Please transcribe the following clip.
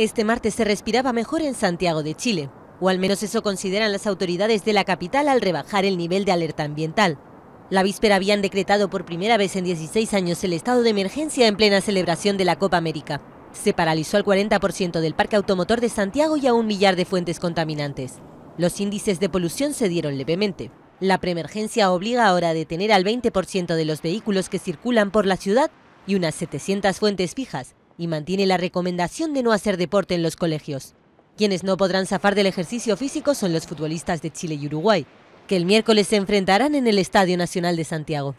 Este martes se respiraba mejor en Santiago de Chile, o al menos eso consideran las autoridades de la capital al rebajar el nivel de alerta ambiental. La víspera habían decretado por primera vez en 16 años el estado de emergencia en plena celebración de la Copa América. Se paralizó al 40% del parque automotor de Santiago y a un millar de fuentes contaminantes. Los índices de polución se dieron levemente. La preemergencia obliga ahora a detener al 20% de los vehículos que circulan por la ciudad y unas 700 fuentes fijas, y mantiene la recomendación de no hacer deporte en los colegios. Quienes no podrán zafar del ejercicio físico son los futbolistas de Chile y Uruguay, que el miércoles se enfrentarán en el Estadio Nacional de Santiago.